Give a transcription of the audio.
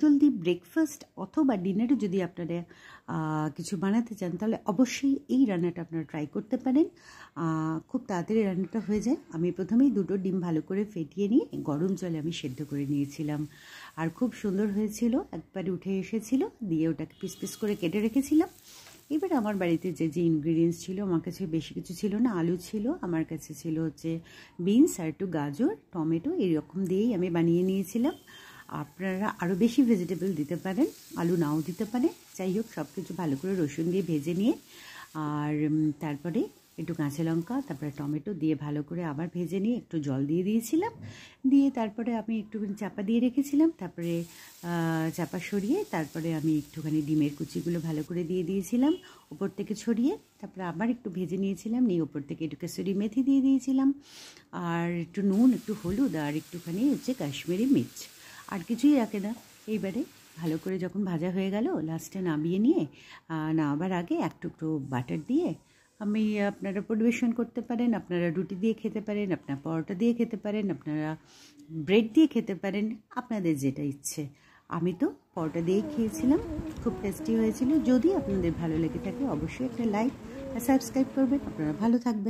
জলদি ব্রেকফাস্ট অথবা ডিনারে যদি আপনারা কিছু বানাতে চান তাহলে অবশ্যই এই রান্নাটা আপনারা ট্রাই করতে পারেন খুব তাড়াতাড়ি রান্নাটা হয়ে যায় আমি প্রথমেই দুটো ডিম ভালো করে ফেটিয়ে নিয়ে গরম জলে আমি সেদ্ধ করে নিয়েছিলাম আর খুব সুন্দর হয়েছিল একবারে উঠে এসেছিল দিয়ে ওটাকে পিস পিস করে কেটে রেখেছিলাম এবার আমার বাড়িতে যে যে ইনগ্রিডিয়েন্টস ছিল আমার কাছে বেশি কিছু ছিল না আলু ছিল আমার কাছে ছিল হচ্ছে বিনস আর একটু গাজর টমেটো এরকম দিয়েই আমি বানিয়ে নিয়েছিলাম আপনারা আরও বেশি ভেজিটেবল দিতে পারেন আলু নাও দিতে পারেন যাই হোক সব কিছু ভালো করে রসুন দিয়ে ভেজে নিয়ে আর তারপরে একটু কাঁচা লঙ্কা তারপরে টমেটো দিয়ে ভালো করে আবার ভেজে নিয়ে একটু জল দিয়ে দিয়েছিলাম দিয়ে তারপরে আমি একটুখানি চাপা দিয়ে রেখেছিলাম তারপরে চাপা সরিয়ে তারপরে আমি একটুখানি ডিমের কুচিগুলো ভালো করে দিয়ে দিয়েছিলাম ওপর থেকে ছড়িয়ে তারপরে আবার একটু ভেজে নিয়েছিলাম নিয়ে ওপর থেকে একটু কেশরি মেথি দিয়ে দিয়েছিলাম আর একটু নুন একটু হলুদ আর একটুখানি হচ্ছে কাশ্মীরি মির্চ আর কিছুই রাখে না এইবারে ভালো করে যখন ভাজা হয়ে গেল লাস্টে নামিয়ে নিয়ে নামাবার আগে এক টুকরো বাটার দিয়ে আমি আপনারা পরিবেশন করতে পারেন আপনারা রুটি দিয়ে খেতে পারেন আপনার পরোটা দিয়ে খেতে পারেন আপনারা ব্রেড দিয়ে খেতে পারেন আপনাদের যেটা ইচ্ছে আমি তো পরোটা দিয়েই খেয়েছিলাম খুব টেস্টি হয়েছিল যদি আপনাদের ভালো লেগে থাকে অবশ্যই একটা লাইক আর সাবস্ক্রাইব করবেন আপনারা ভালো থাকবেন